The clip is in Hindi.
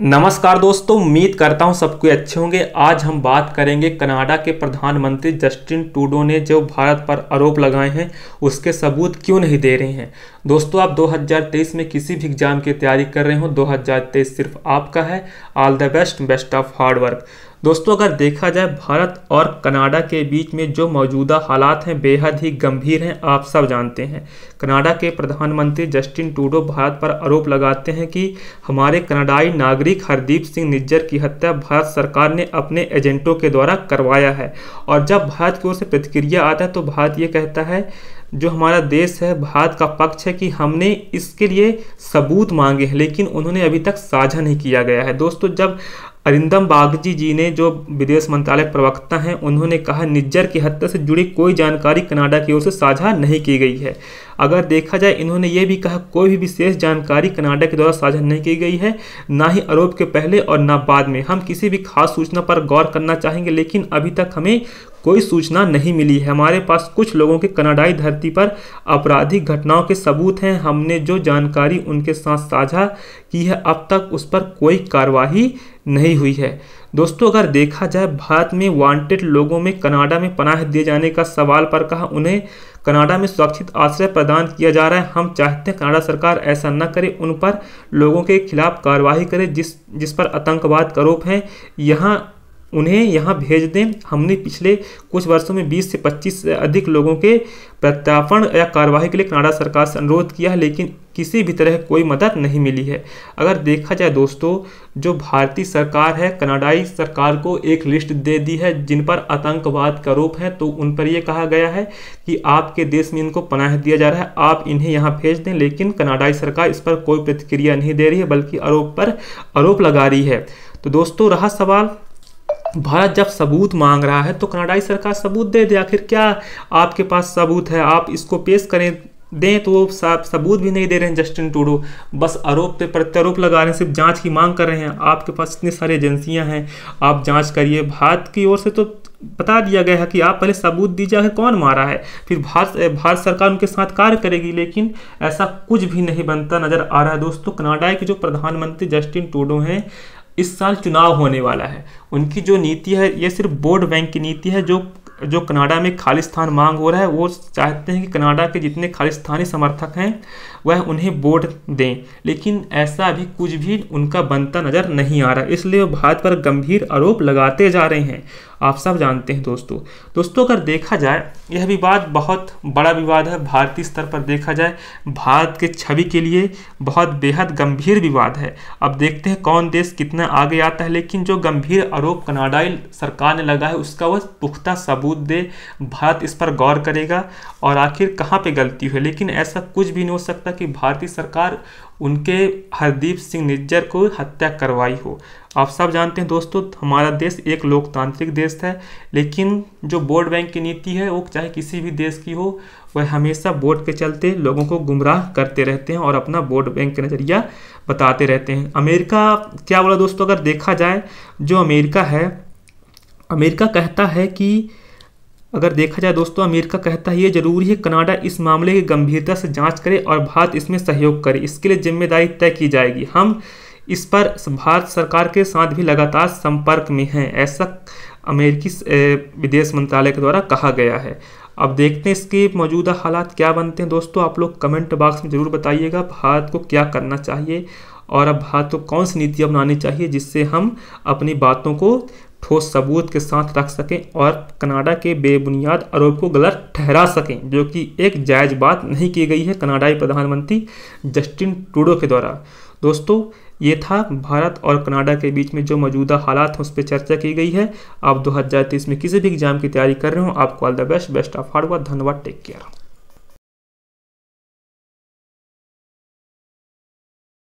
नमस्कार दोस्तों उम्मीद करता हूं सबको अच्छे होंगे आज हम बात करेंगे कनाडा के प्रधानमंत्री जस्टिन टूडो ने जो भारत पर आरोप लगाए हैं उसके सबूत क्यों नहीं दे रहे हैं दोस्तों आप 2023 में किसी भी एग्जाम की तैयारी कर रहे हो 2023 सिर्फ आपका है all the best best of hard work दोस्तों अगर देखा जाए भारत और कनाडा के बीच में जो मौजूदा हालात हैं बेहद ही गंभीर हैं आप सब जानते हैं कनाडा के प्रधानमंत्री जस्टिन टूडो भारत पर आरोप लगाते हैं कि हमारे कनाडाई नागरिक हरदीप सिंह निज्जर की हत्या भारत सरकार ने अपने एजेंटों के द्वारा करवाया है और जब भारत की ओर से प्रतिक्रिया आता है तो भारत ये कहता है जो हमारा देश है भारत का पक्ष है कि हमने इसके लिए सबूत मांगे हैं लेकिन उन्होंने अभी तक साझा नहीं किया गया है दोस्तों जब अरिंदम बागजी जी ने जो विदेश मंत्रालय प्रवक्ता हैं उन्होंने कहा निज्जर की हत्या से जुड़ी कोई जानकारी कनाडा की ओर से साझा नहीं की गई है अगर देखा जाए इन्होंने ये भी कहा कोई भी विशेष जानकारी कनाडा के द्वारा साझा नहीं की गई है ना ही आरोप के पहले और ना बाद में हम किसी भी खास सूचना पर गौर करना चाहेंगे लेकिन अभी तक हमें कोई सूचना नहीं मिली है हमारे पास कुछ लोगों के कनाडाई धरती पर आपराधिक घटनाओं के सबूत हैं हमने जो जानकारी उनके साथ साझा की है अब तक उस पर कोई कार्रवाई नहीं हुई है दोस्तों अगर देखा जाए भारत में वांटेड लोगों में कनाडा में पनाह दिए जाने का सवाल पर कहा उन्हें कनाडा में सुरक्षित आश्रय प्रदान किया जा रहा है हम चाहते हैं कनाडा सरकार ऐसा न करे उन पर लोगों के खिलाफ कार्रवाई करे जिस जिस पर आतंकवाद का आरोप है यहाँ उन्हें यहाँ भेज दें हमने पिछले कुछ वर्षों में 20 से 25 से अधिक लोगों के प्रत्यापण या कार्यवाही के लिए कनाडा सरकार से अनुरोध किया है लेकिन किसी भी तरह कोई मदद नहीं मिली है अगर देखा जाए दोस्तों जो भारतीय सरकार है कनाडाई सरकार को एक लिस्ट दे दी है जिन पर आतंकवाद का रूप है तो उन पर यह कहा गया है कि आपके देश में इनको पनाह दिया जा रहा है आप इन्हें यहाँ भेज दें लेकिन कनाडाई सरकार इस पर कोई प्रतिक्रिया नहीं दे रही है बल्कि आरोप पर आरोप लगा रही है तो दोस्तों रहा सवाल भारत जब सबूत मांग रहा है तो कनाडाई सरकार सबूत दे दे आखिर क्या आपके पास सबूत है आप इसको पेश करें दें तो वो सबूत भी नहीं दे रहे हैं जस्टिन टूडो बस आरोप पे प्रत्यारोप लगा रहे हैं सिर्फ जांच की मांग कर रहे हैं आपके पास इतनी सारी एजेंसियां हैं आप जांच करिए भारत की ओर से तो बता दिया गया है कि आप पहले सबूत दीजिए आखिर कौन मारा है फिर भारत भारत सरकार उनके साथ कार्य करेगी लेकिन ऐसा कुछ भी नहीं बनता नज़र आ रहा है दोस्तों कनाडा के जो प्रधानमंत्री जस्टिन टूडो हैं इस साल चुनाव होने वाला है उनकी जो नीति है ये सिर्फ बोर्ड बैंक की नीति है जो जो कनाडा में खालिस्तान मांग हो रहा है वो चाहते हैं कि कनाडा के जितने खालिस्तानी समर्थक हैं वह उन्हें वोट दें लेकिन ऐसा अभी कुछ भी उनका बनता नज़र नहीं आ रहा इसलिए वो भारत पर गंभीर आरोप लगाते जा रहे हैं आप सब जानते हैं दोस्तों दोस्तों अगर देखा जाए यह विवाद बहुत बड़ा विवाद है भारतीय स्तर पर देखा जाए भारत के छवि के लिए बहुत बेहद गंभीर विवाद है अब देखते हैं कौन देश कितना आगे आता है लेकिन जो गंभीर आरोप कनाडाई सरकार ने लगा है उसका वह पुख्ता सबूत दे भारत इस पर गौर करेगा और आखिर कहाँ पर गलती हुई लेकिन ऐसा कुछ भी नहीं हो सकता कि भारतीय सरकार उनके हरदीप सिंह निज्जर को हत्या करवाई हो आप सब जानते हैं दोस्तों हमारा देश एक लोकतांत्रिक देश है लेकिन जो वोट बैंक की नीति है वो चाहे किसी भी देश की हो वह हमेशा वोट के चलते लोगों को गुमराह करते रहते हैं और अपना वोट बैंक का नज़रिया बताते रहते हैं अमेरिका क्या बोला दोस्तों अगर देखा जाए जो अमेरिका है अमेरिका कहता है कि अगर देखा जाए दोस्तों अमेरिका कहता है ये जरूरी है कनाडा इस मामले की गंभीरता से जांच करे और भारत इसमें सहयोग करे इसके लिए जिम्मेदारी तय की जाएगी हम इस पर भारत सरकार के साथ भी लगातार संपर्क में हैं ऐसा अमेरिकी विदेश मंत्रालय के द्वारा कहा गया है अब देखते हैं इसके मौजूदा हालात क्या बनते हैं दोस्तों आप लोग कमेंट बॉक्स में ज़रूर बताइएगा भारत को क्या करना चाहिए और अब भारत को कौन सी नीति अपनानी चाहिए जिससे हम अपनी बातों को ठोस सबूत के साथ रख सकें और कनाडा के बेबुनियाद आरोप को गलत ठहरा सकें जो कि एक जायज़ बात नहीं की गई है कनाडाई प्रधानमंत्री जस्टिन ट्रूडो के द्वारा दोस्तों ये था भारत और कनाडा के बीच में जो मौजूदा हालात हैं उस पर चर्चा की गई है आप दो हज़ार तेईस में किसी भी एग्जाम की तैयारी कर रहे हो आपको all the best best of hard work धन्यवाद टेक केयर